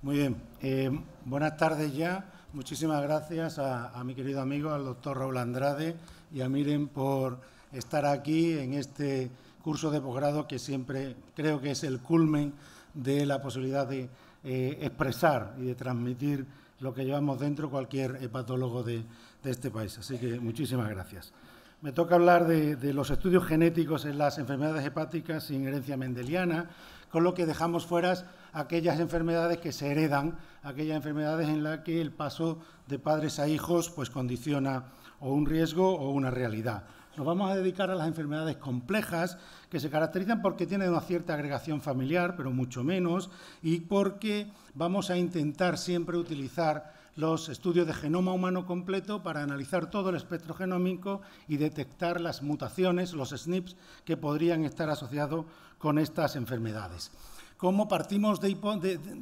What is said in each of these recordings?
Muy bien. Eh, buenas tardes ya. Muchísimas gracias a, mi querido amigo, al doctor Raúl Andrade y a Miren por estar aquí en este curso de posgrado que siempre creo que es el culmen de la posibilidad de eh, expresar y de transmitir lo que llevamos dentro cualquier hepatólogo de este país. Así que muchísimas gracias. Me toca hablar de, los estudios genéticos en las enfermedades hepáticas sin herencia mendeliana, con lo que dejamos fuera aquellas enfermedades que se heredan, aquellas enfermedades en las que el paso de padres a hijos pues, condiciona o un riesgo o una realidad. Nos vamos a dedicar a las enfermedades complejas que se caracterizan porque tienen una cierta agregación familiar, pero mucho menos, y porque vamos a intentar siempre utilizar los estudios de genoma humano completo para analizar todo el espectro genómico y detectar las mutaciones, los SNPs, que podrían estar asociados con estas enfermedades. Como partimos de,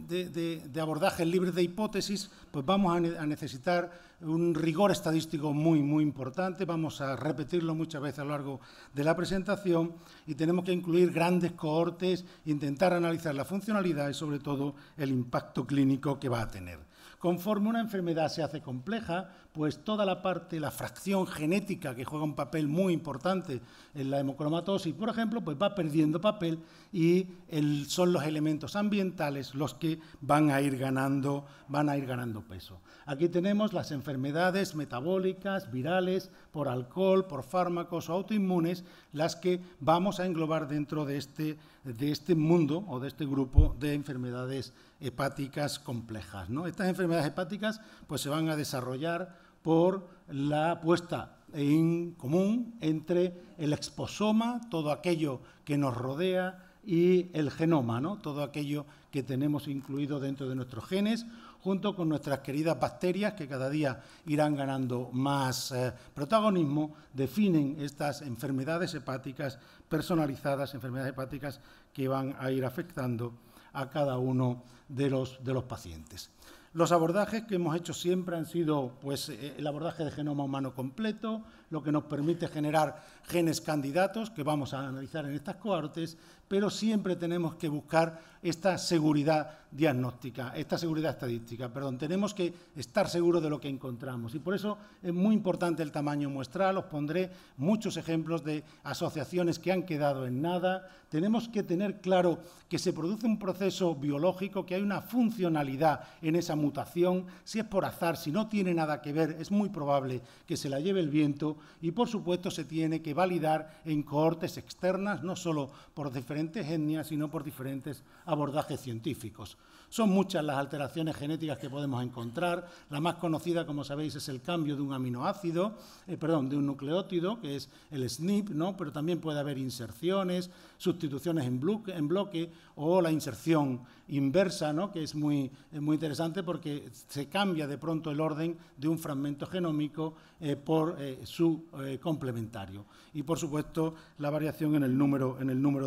de, de, de abordajes libres de hipótesis, pues vamos a, a necesitar un rigor estadístico muy, muy importante. Vamos a repetirlo muchas veces a lo largo de la presentación y tenemos que incluir grandes cohortes, intentar analizar la funcionalidad y, sobre todo, el impacto clínico que va a tener. Conforme una enfermedad se hace compleja, pues toda la parte, la fracción genética que juega un papel muy importante en la hemocromatosis, por ejemplo, pues va perdiendo papel y son los elementos ambientales los que van a ir ganando, van a ir ganando peso. Aquí tenemos las enfermedades metabólicas, virales, por alcohol, por fármacos o autoinmunes, las que vamos a englobar dentro de este, de este mundo o de este grupo de enfermedades hepáticas complejas. Estas enfermedades hepáticas pues, se van a desarrollar por la puesta en común entre el exposoma, todo aquello que nos rodea, y el genoma, todo aquello que tenemos incluido dentro de nuestros genes, junto con nuestras queridas bacterias que cada día irán ganando más eh, protagonismo, definen estas enfermedades hepáticas personalizadas, enfermedades hepáticas que van a ir afectando a cada uno de los, de los pacientes. Los abordajes que hemos hecho siempre han sido pues, eh, el abordaje de genoma humano completo, lo que nos permite generar genes candidatos que vamos a analizar en estas cohortes, pero siempre tenemos que buscar esta seguridad diagnóstica, esta seguridad estadística, perdón, tenemos que estar seguros de lo que encontramos y por eso es muy importante el tamaño muestral, os pondré muchos ejemplos de asociaciones que han quedado en nada, tenemos que tener claro que se produce un proceso biológico, que hay una funcionalidad en esa mutación, si es por azar, si no tiene nada que ver, es muy probable que se la lleve el viento y por supuesto se tiene que validar en cohortes externas, no solo por diferentes diferentes etnias, sino por diferentes abordajes científicos. Son muchas las alteraciones genéticas que podemos encontrar. La más conocida, como sabéis, es el cambio de un aminoácido, eh, perdón, de un nucleótido, que es el SNP, ¿no? pero también puede haber inserciones, sustituciones en, bloque, o la inserción inversa, ¿no? que es muy, interesante porque se cambia de pronto el orden de un fragmento genómico eh, por eh, su eh, complementario. Y por supuesto la variación en el número,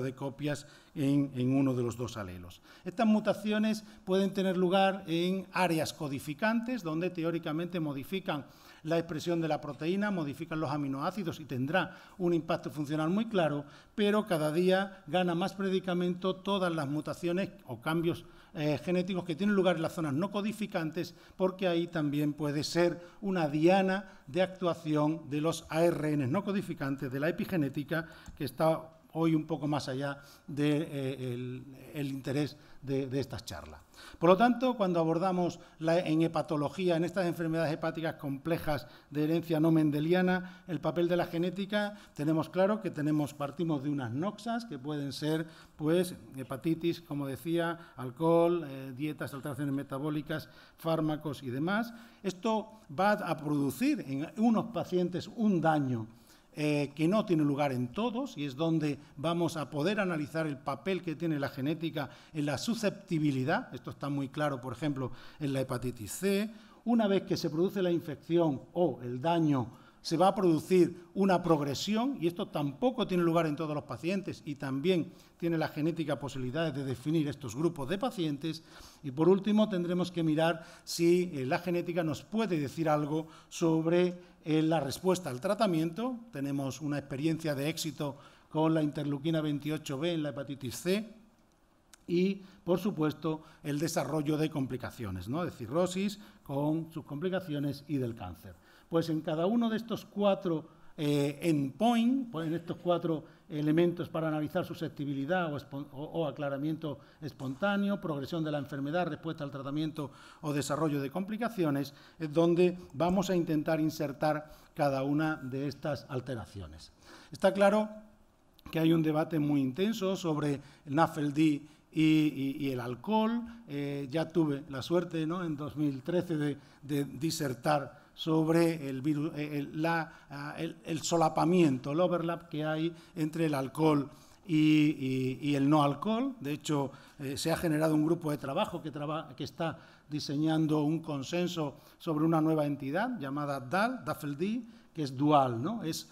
de copias en, en uno de los dos alelos. Estas mutaciones pueden tener lugar en áreas codificantes, donde teóricamente modifican la expresión de la proteína, modifican los aminoácidos y tendrá un impacto funcional muy claro, pero cada día gana más predicamento todas las mutaciones o cambios eh, genéticos que tienen lugar en las zonas no codificantes, porque ahí también puede ser una diana de actuación de los ARN no codificantes, de la epigenética, que está hoy un poco más allá del eh, interés de, estas charlas. Por lo tanto, cuando abordamos en hepatología, en estas enfermedades hepáticas complejas de herencia no mendeliana, el papel de la genética, tenemos claro que tenemos, partimos de unas noxas que pueden ser pues, hepatitis, como decía, alcohol, eh, dietas, alteraciones metabólicas, fármacos y demás. Esto va a producir en unos pacientes un daño eh, que no tiene lugar en todos y es donde vamos a poder analizar el papel que tiene la genética en la susceptibilidad. Esto está muy claro, por ejemplo, en la hepatitis C. Una vez que se produce la infección o el daño, se va a producir una progresión y esto tampoco tiene lugar en todos los pacientes y también tiene la genética posibilidades de definir estos grupos de pacientes. Y por último, tendremos que mirar si eh, la genética nos puede decir algo sobre la respuesta al tratamiento. Tenemos una experiencia de éxito con la interleuquina 28B en la hepatitis C y, por supuesto, el desarrollo de complicaciones, ¿no? de cirrosis con sus complicaciones y del cáncer. Pues en cada uno de estos cuatro eh, endpoints, pues en estos cuatro elementos para analizar susceptibilidad o, aclaramiento espontáneo, progresión de la enfermedad, respuesta al tratamiento o desarrollo de complicaciones, es eh, donde vamos a intentar insertar cada una de estas alteraciones. Está claro que hay un debate muy intenso sobre el NAFLD y, el alcohol. Eh, ya tuve la suerte ¿no? en 2013 de disertar sobre el, virus, eh, ah, el, solapamiento, el overlap que hay entre el alcohol y, el no alcohol. De hecho, eh, se ha generado un grupo de trabajo que, que, está diseñando un consenso sobre una nueva entidad llamada DAL, DAFLD, es dual, ¿no? Es,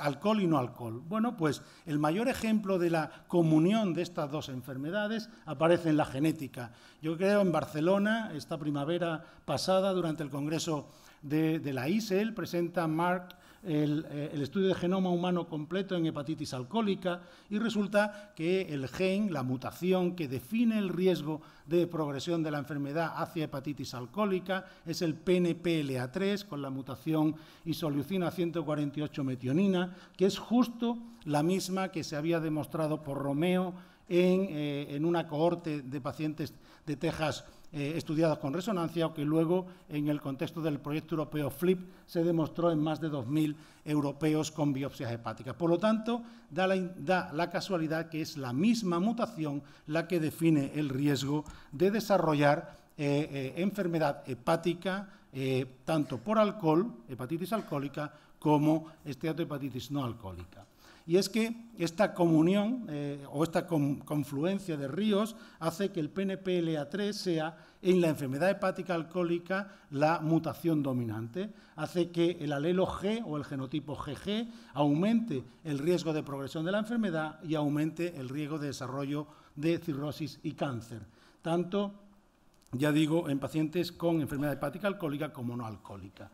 alcohol y no alcohol. Bueno, pues el mayor ejemplo de la comunión de estas dos enfermedades aparece en la genética. Yo creo en Barcelona, esta primavera pasada, durante el Congreso de, la ISEL, presenta Mark eh, el, estudio de genoma humano completo en hepatitis alcohólica y resulta que el gen, la mutación que define el riesgo de progresión de la enfermedad hacia hepatitis alcohólica es el PNPLA3 con la mutación isoleucina 148 metionina, que es justo la misma que se había demostrado por Romeo en, eh, en una cohorte de pacientes de Texas estudiada eh, estudiadas con resonancia, que luego en el contexto del proyecto europeo FLIP se demostró en más de 2.000 europeos con biopsias hepáticas. Por lo tanto, da la, casualidad que es la misma mutación la que define el riesgo de desarrollar eh, eh, enfermedad hepática, tanto por alcohol, hepatitis alcohólica, como esteatohepatitis no alcohólica y es que esta comunión eh, o esta confluencia de ríos hace que el PNPLA3 sea en la enfermedad hepática alcohólica la mutación dominante. Hace que el alelo G o el genotipo GG aumente el riesgo de progresión de la enfermedad y aumente el riesgo de desarrollo de cirrosis y cáncer, tanto, ya digo, en pacientes con enfermedad hepática alcohólica como no alcohólica.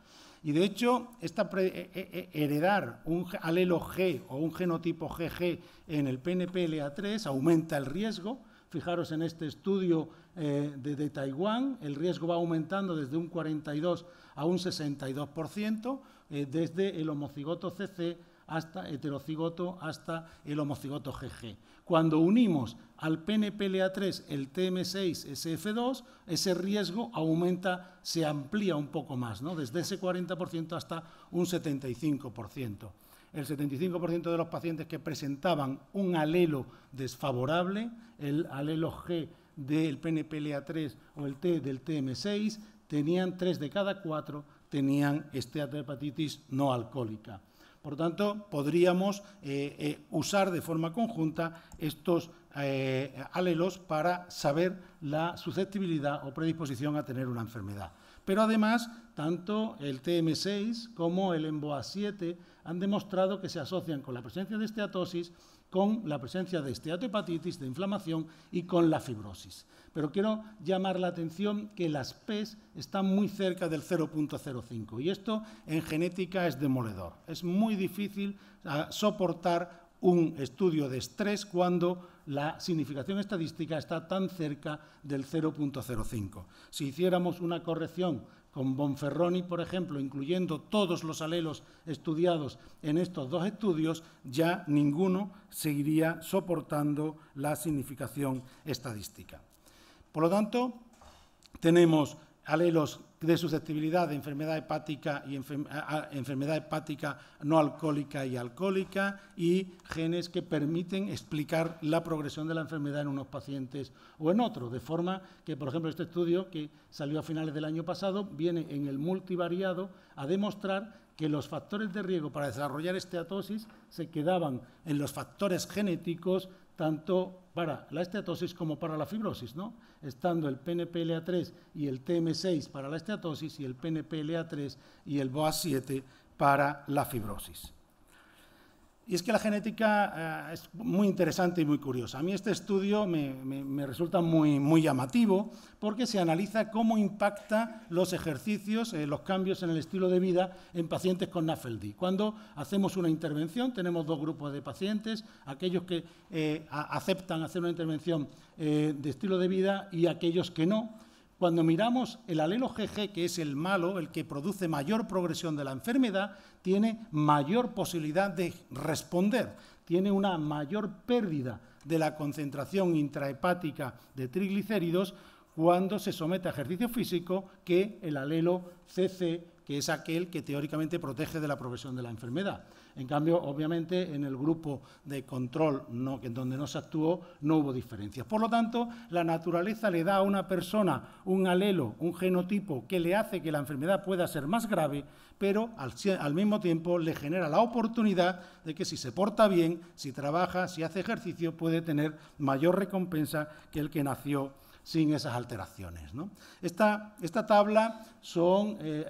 Y de hecho, esta eh, eh, eh, heredar un alelo G o un genotipo GG en el PNPLA3 aumenta el riesgo. Fijaros en este estudio de, Taiwán, el riesgo va aumentando desde un 42 a un 62%, desde el homocigoto CC hasta heterocigoto, hasta el homocigoto GG. Cuando unimos al PNPLA3 el TM6-SF2, ese riesgo aumenta, se amplía un poco más, desde ese 40% hasta un 75%. El 75% de los pacientes que presentaban un alelo desfavorable, el alelo G del PNPLA3 o el T del TM6, tenían 3 de cada cuatro tenían este no alcohólica. Por tanto, podríamos eh, eh, usar de forma conjunta estos eh, alelos para saber la susceptibilidad o predisposición a tener una enfermedad. Pero además, tanto el TM6 como el EMBOA7 han demostrado que se asocian con la presencia de esteatosis, con la presencia de esteatohepatitis, de inflamación y con la fibrosis. Pero quiero llamar la atención que las PES están muy cerca del 0.05 y esto en genética es demoledor. Es muy difícil ah, soportar un estudio de estrés cuando la significación estadística está tan cerca del 0.05. Si hiciéramos una corrección con Bonferroni, por ejemplo, incluyendo todos los alelos estudiados en estos dos estudios, ya ninguno seguiría soportando la significación estadística. Por lo tanto, tenemos alelos de susceptibilidad de enfermedad hepática y enfermedad hepática no alcohólica y alcohólica y genes que permiten explicar la progresión de la enfermedad en unos pacientes o en otros, de forma que, por ejemplo, este estudio que salió a finales del año pasado viene en el multivariado a demostrar que los factores de riesgo para desarrollar esteatosis se quedaban en los factores genéticos tanto para la esteatosis como para la fibrosis, ¿no? Estando el PNPLA3 y el TM6 para la esteatosis y el PNPLA3 y el BOA7 para la fibrosis. Y es que la genética eh, es muy interesante y muy curiosa. A mí este estudio me, resulta muy, muy llamativo porque se analiza cómo impacta los ejercicios, eh, los cambios en el estilo de vida en pacientes con NAFLD. Cuando hacemos una intervención, tenemos dos grupos de pacientes, aquellos que eh, aceptan hacer una intervención de estilo de vida y aquellos que no. Cuando miramos el alelo GG, que es el malo, el que produce mayor progresión de la enfermedad, tiene mayor posibilidad de responder, tiene una mayor pérdida de la concentración intrahepática de triglicéridos cuando se somete a ejercicio físico que el alelo CC, que es aquel que teóricamente protege de la progresión de la enfermedad. En cambio, obviamente, en el grupo de control en donde no se actuó no hubo diferencias. Por lo tanto, la naturaleza le da a una persona un alelo, un genotipo que le hace que la enfermedad pueda ser más grave, pero al, mismo tiempo le genera la oportunidad de que si se porta bien, si trabaja, si hace ejercicio, puede tener mayor recompensa que el que nació sin esas alteraciones. Esta, tabla son eh,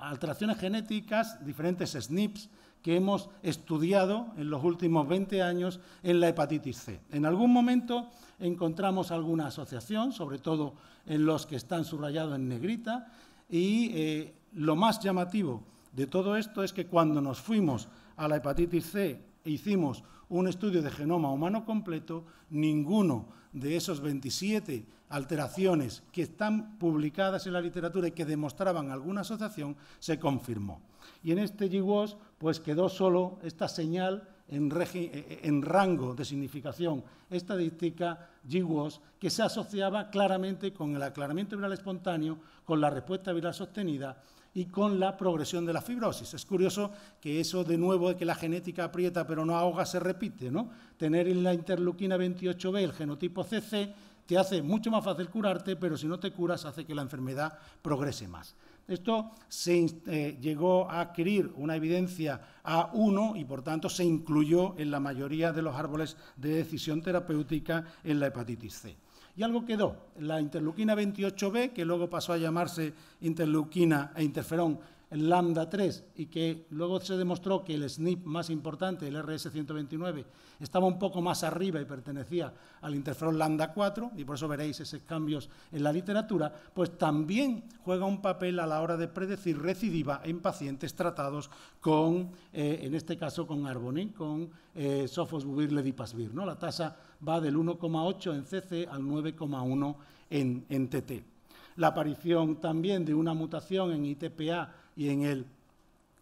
alteraciones genéticas, diferentes SNPs que hemos estudiado en los últimos 20 años en la hepatitis C. En algún momento encontramos alguna asociación, sobre todo en los que están subrayados en negrita, y eh, lo más llamativo de todo esto es que cuando nos fuimos a la hepatitis C e hicimos un estudio de genoma humano completo, ninguno de esos 27 alteraciones que están publicadas en la literatura y que demostraban alguna asociación, se confirmó. Y en este GWAS pues quedó solo esta señal en, eh, eh, rango de significación estadística GWAS que se asociaba claramente con el aclaramiento viral espontáneo, con la respuesta viral sostenida y con la progresión de la fibrosis. Es curioso que eso de nuevo de que la genética aprieta pero no ahoga se repite, ¿no? Tener en la interleuquina 28B el genotipo CC se hace mucho más fácil curarte, pero si no te curas hace que la enfermedad progrese más. Esto se eh, llegó a adquirir una evidencia A1 y por tanto se incluyó en la mayoría de los árboles de decisión terapéutica en la hepatitis C. Y algo quedó, la interleuquina 28B, que luego pasó a llamarse interleuquina e interferón el lambda 3 y que luego se demostró que el SNP más importante, el RS129, estaba un poco más arriba y pertenecía al interferón lambda 4, y por eso veréis esos cambios en la literatura, pues también juega un papel a la hora de predecir recidiva en pacientes tratados con, eh, en este caso con Arbonin, con eh, sofosbuvir, ledipasvir. ¿no? La tasa va del 1,8 en CC al 9,1 en TT la aparición también de una mutación en ITPA y en el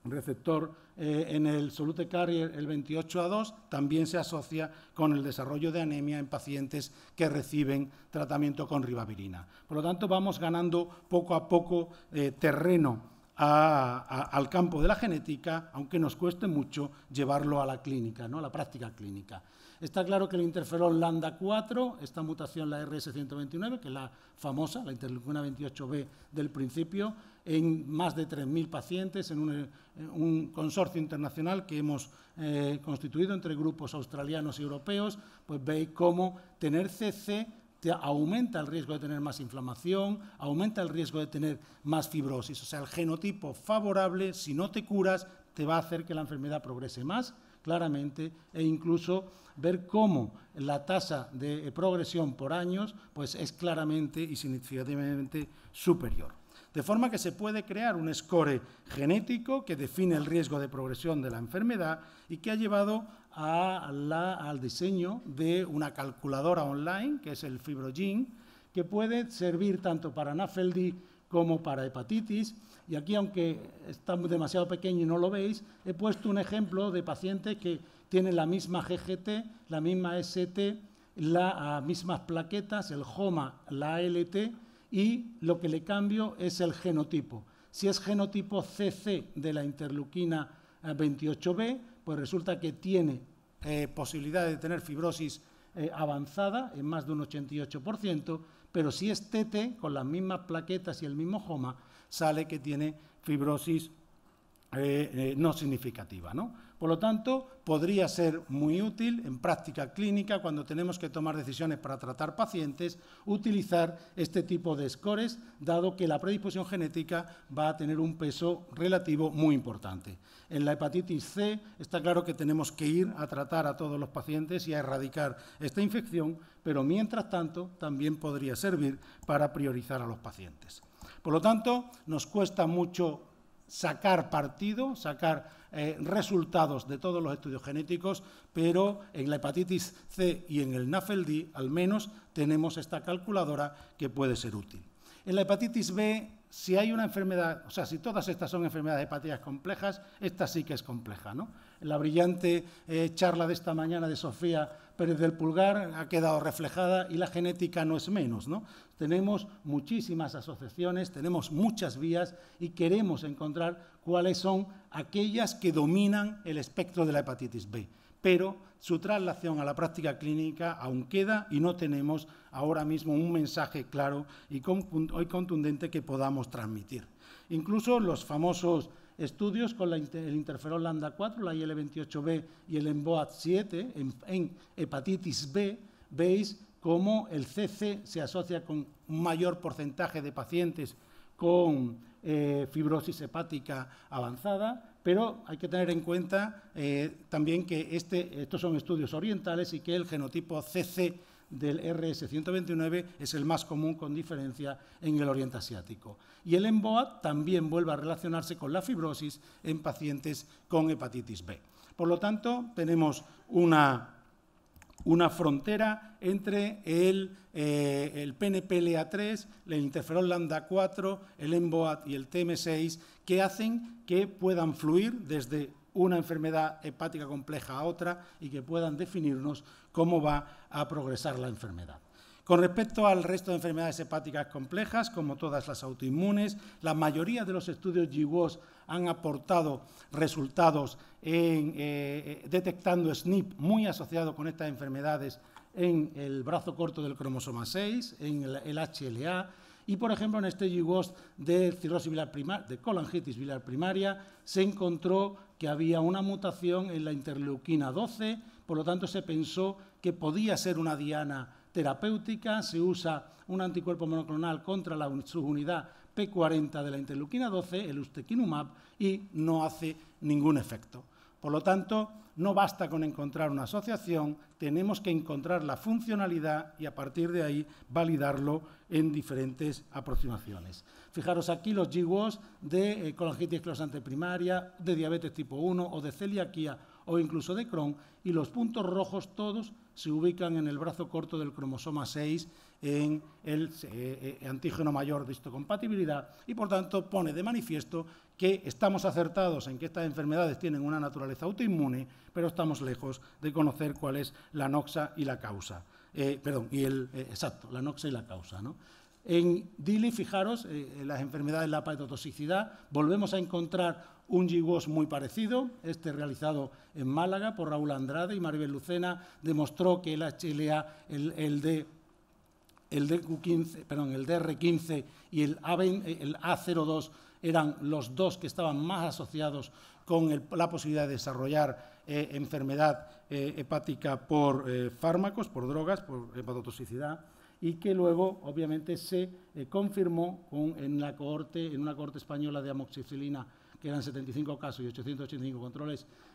receptor, eh, en el solute carrier, el 28A2, también se asocia con el desarrollo de anemia en pacientes que reciben tratamiento con ribavirina. Por lo tanto, vamos ganando poco a poco eh, terreno al campo de la genética, aunque nos cueste mucho llevarlo a la clínica, a la práctica clínica. Está claro que el interferón lambda 4, esta mutación, la RS129, que es la famosa, la interleucina 28B del principio, en más de 3.000 pacientes, en un, consorcio internacional que hemos eh, constituido entre grupos australianos y europeos, pues veis cómo tener CC aumenta el riesgo de tener más inflamación, aumenta el riesgo de tener más fibrosis. O sea, el genotipo favorable, si no te curas, te va a hacer que la enfermedad progrese más claramente e incluso ver cómo la tasa de progresión por años pues es claramente y significativamente superior de forma que se puede crear un score genético que define el riesgo de progresión de la enfermedad y que ha llevado al diseño de una calculadora online, que es el FibroGene, que puede servir tanto para NAFLD como para hepatitis. Y aquí, aunque está demasiado pequeño y no lo veis, he puesto un ejemplo de pacientes que tienen la misma GGT, la misma ST, las ah, mismas plaquetas, el HOMA, la ALT y lo que le cambio es el genotipo. Si es genotipo CC de la interleuquina 28B, eh, pues resulta que tiene eh, posibilidad de tener fibrosis eh, avanzada en más de un 88%, pero si es TT, con las mismas plaquetas y el mismo HOMA, sale que tiene fibrosis eh, eh, no significativa. ¿no? Por lo tanto, podría ser muy útil en práctica clínica cuando tenemos que tomar decisiones para tratar pacientes, utilizar este tipo de scores, dado que la predisposición genética va a tener un peso relativo muy importante. En la hepatitis C está claro que tenemos que ir a tratar a todos los pacientes y a erradicar esta infección, pero mientras tanto también podría servir para priorizar a los pacientes. Por lo tanto, nos cuesta mucho sacar partido, sacar eh, resultados de todos los estudios genéticos, pero en la hepatitis C y en el NAFLD al menos tenemos esta calculadora que puede ser útil. En la hepatitis B, si hay una enfermedad, o sea, si todas estas son enfermedades hepáticas complejas, esta sí que es compleja. ¿no? En la brillante eh, charla de esta mañana de Sofía desde el Pulgar ha quedado reflejada y la genética no es menos. Tenemos muchísimas asociaciones, tenemos muchas vías y queremos encontrar cuáles son aquellas que dominan el espectro de la hepatitis B. Pero su traslación a la práctica clínica aún queda y no tenemos ahora mismo un mensaje claro y contundente que podamos transmitir. Incluso los famosos estudios con el interferón lambda 4, la IL-28B y el EMBOAT 7 en, hepatitis B, veis cómo el CC se asocia con un mayor porcentaje de pacientes con eh, fibrosis hepática avanzada, pero hay que tener en cuenta eh, también que este, estos son estudios orientales y que el genotipo CC del RS-129 es el más común con diferencia en el Oriente Asiático. Y el EMBOAT también vuelve a relacionarse con la fibrosis en pacientes con hepatitis B. Por lo tanto, tenemos una, una frontera entre el, eh, el PNPLA3, el interferón lambda 4, el EMBOAT y el TM6, que hacen que puedan fluir desde una enfermedad hepática compleja a otra y que puedan definirnos cómo va a progresar la enfermedad. Con respecto al resto de enfermedades hepáticas complejas, como todas las autoinmunes, la mayoría de los estudios GWAS han aportado resultados en, eh, eh, detectando SNP muy asociado con estas enfermedades en el brazo corto del cromosoma 6, en el, HLA, y, por ejemplo, en este GWAS de cirrosis de colangitis biliar primaria, se encontró que había una mutación en la interleuquina 12, por lo tanto, se pensó que podía ser una diana terapéutica, se usa un anticuerpo monoclonal contra la subunidad P40 de la interleuquina 12, el ustekinumab, y no hace ningún efecto. Por lo tanto, no basta con encontrar una asociación, tenemos que encontrar la funcionalidad y a partir de ahí validarlo en diferentes aproximaciones. Fijaros aquí los GWAS de eh, colangitis closante primaria, de diabetes tipo 1 o de celiaquía o incluso de Crohn, y los puntos rojos todos se ubican en el brazo corto del cromosoma 6 en el eh, eh, antígeno mayor de histocompatibilidad y por tanto pone de manifiesto que estamos acertados en que estas enfermedades tienen una naturaleza autoinmune, pero estamos lejos de conocer cuál es la noxa y la causa. Eh, perdón, y el, exacto, la noxa y la causa. ¿no? En DILI, fijaros, eh, eh, las enfermedades de la hepatotoxicidad, volvemos a encontrar un GWAS muy parecido, este realizado en Málaga por Raúl Andrade y Maribel Lucena, demostró que el HLA, el, D el, DR15 y el, A02 eh, eran los dos que estaban más asociados con la posibilidad de desarrollar enfermedad hepática por fármacos, por drogas, por hepatotoxicidad y que luego obviamente se eh, confirmó en, una corte española de amoxicilina, que eran 75 casos y 885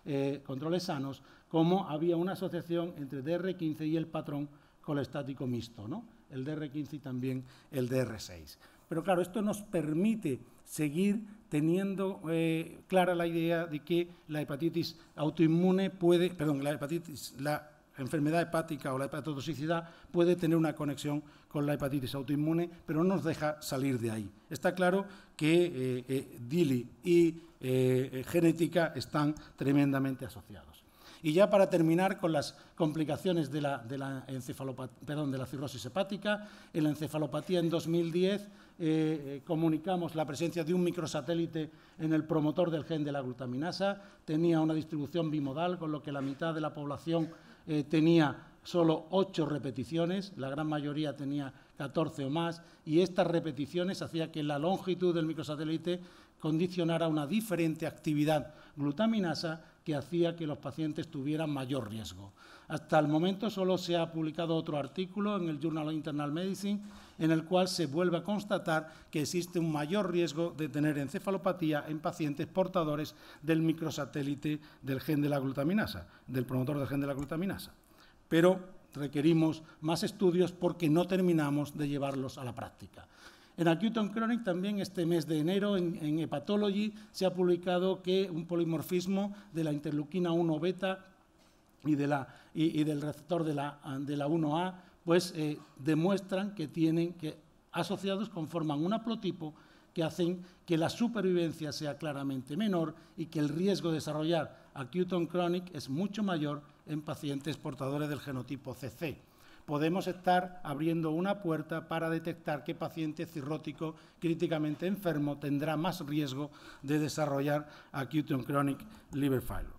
eh, controles, sanos, como había una asociación entre DR15 y el patrón colestático mixto, ¿no? el DR15 y también el DR6. Pero claro, esto nos permite seguir teniendo eh, clara la idea de que la hepatitis autoinmune puede, perdón, la hepatitis, la enfermedad hepática o la hepatotoxicidad puede tener una conexión con la hepatitis autoinmune, pero no nos deja salir de ahí. Está claro que eh, eh, DILI y eh, genética están tremendamente asociados. Y ya para terminar con las complicaciones de la, de perdón, de la cirrosis hepática, en la encefalopatía en 2010 comunicamos la presencia de un microsatélite en el promotor del gen de la glutaminasa, tenía una distribución bimodal, con lo que la mitad de la población eh, tenía solo ocho repeticiones, la gran mayoría tenía 14 o más, y estas repeticiones hacían que la longitud del microsatélite condicionara una diferente actividad glutaminasa que hacía que los pacientes tuvieran mayor riesgo. Hasta el momento solo se ha publicado otro artículo en el Journal of Internal Medicine en el cual se vuelve a constatar que existe un mayor riesgo de tener encefalopatía en pacientes portadores del microsatélite del gen de la glutaminasa, del promotor del gen de la glutaminasa. Pero requerimos más estudios porque no terminamos de llevarlos a la práctica. En Acuton Chronic también este mes de enero en, Hepatology se ha publicado que un polimorfismo de la interleuquina 1 beta y, del receptor de la, 1A pues eh, demuestran que tienen que asociados conforman un haplotipo que hacen que la supervivencia sea claramente menor y que el riesgo de desarrollar acute chronic es mucho mayor en pacientes portadores del genotipo CC podemos estar abriendo una puerta para detectar qué paciente cirrótico críticamente enfermo tendrá más riesgo de desarrollar acute and chronic liver failure.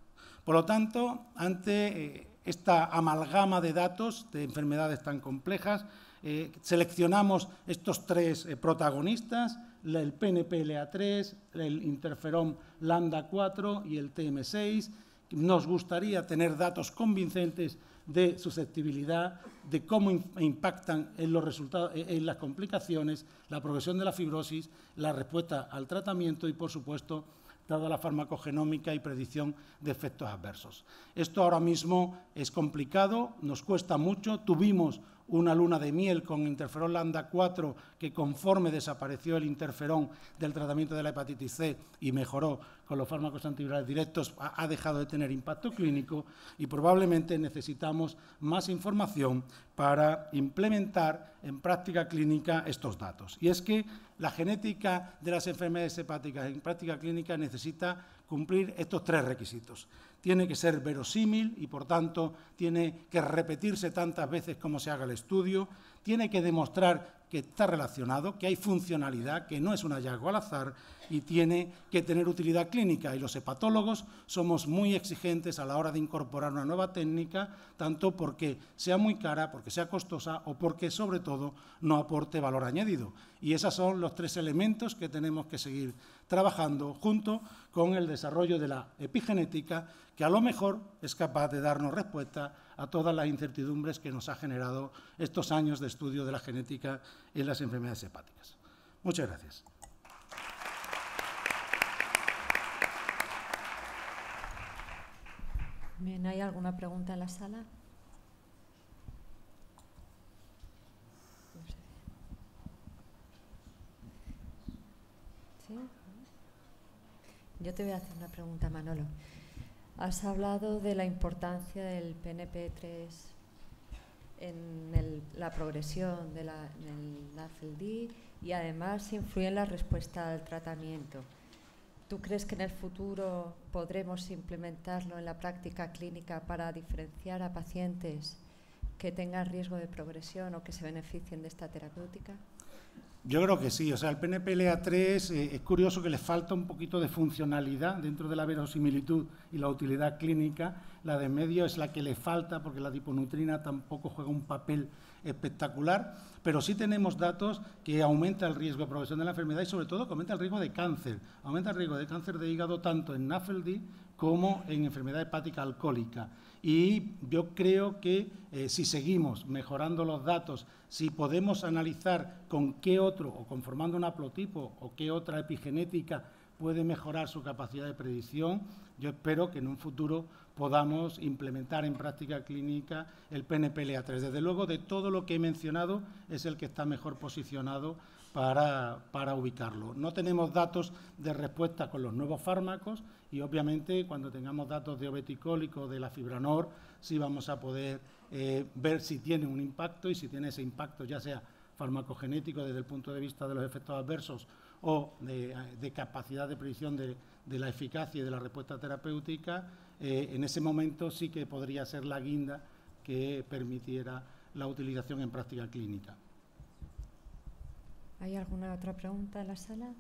Por lo tanto, ante eh, esta amalgama de datos de enfermedades tan complejas, eh, seleccionamos estos tres eh, protagonistas, el PNPLA3, el interferón lambda 4 y el TM6. Nos gustaría tener datos convincentes de susceptibilidad, de cómo impactan en los resultados, e-, en las complicaciones, la progresión de la fibrosis, la respuesta al tratamiento y, por supuesto, toda la farmacogenómica y predicción de efectos adversos. Esto ahora mismo es complicado, nos cuesta mucho, tuvimos una luna de miel con interferón lambda 4 que conforme desapareció el interferón del tratamiento de la hepatitis C y mejoró con los fármacos antivirales directos, ha dejado de tener impacto clínico y probablemente necesitamos más información para implementar en práctica clínica estos datos. Y es que la genética de las enfermedades hepáticas en práctica clínica necesita cumplir estos tres requisitos tiene que ser verosímil y, por tanto, tiene que repetirse tantas veces como se haga el estudio, tiene que demostrar que está relacionado, que hay funcionalidad, que no es un hallazgo al azar y tiene que tener utilidad clínica. Y los hepatólogos somos muy exigentes a la hora de incorporar una nueva técnica, tanto porque sea muy cara, porque sea costosa o porque, sobre todo, no aporte valor añadido. Y esos son los tres elementos que tenemos que seguir trabajando junto con el desarrollo de la epigenética, que a lo mejor es capaz de darnos respuesta a todas las incertidumbres que nos ha generado estos años de estudio de la genética en las enfermedades hepáticas. Muchas gracias. ¿hay alguna pregunta en la sala? Yo te voy a hacer una pregunta, Manolo. Has hablado de la importancia del PNP3 en la progresión de la, y además influye en la respuesta al tratamiento. ¿Tú crees que en el futuro podremos implementarlo en la práctica clínica para diferenciar a pacientes que tengan riesgo de progresión o que se beneficien de esta terapéutica? Yo creo que sí. O sea, el PNPLA3 eh, es curioso que le falta un poquito de funcionalidad dentro de la verosimilitud y la utilidad clínica. La de medio es la que le falta porque la diponutrina tampoco juega un papel espectacular, pero sí tenemos datos que aumenta el riesgo de progresión de la enfermedad y sobre todo aumenta el riesgo de cáncer. Aumenta el riesgo de cáncer de hígado tanto en NAFLD como en enfermedad hepática alcohólica y yo creo que eh, si seguimos mejorando los datos, si podemos analizar con qué otro, o conformando un haplotipo, o qué otra epigenética puede mejorar su capacidad de predicción, yo espero que en un futuro podamos implementar en práctica clínica el PNPLA3. Desde luego, de todo lo que he mencionado, es el que está mejor posicionado para, para, ubicarlo. No tenemos datos de respuesta con los nuevos fármacos y obviamente cuando tengamos datos de obeticólico de la fibranor sí vamos a poder eh, ver si tiene un impacto y si tiene ese impacto ya sea farmacogenético desde el punto de vista de los efectos adversos o de, capacidad de predicción de, la eficacia y de la respuesta terapéutica, eh, en ese momento sí que podría ser la guinda que permitiera la utilización en práctica clínica. ¿Hay alguna otra pregunta en la sala?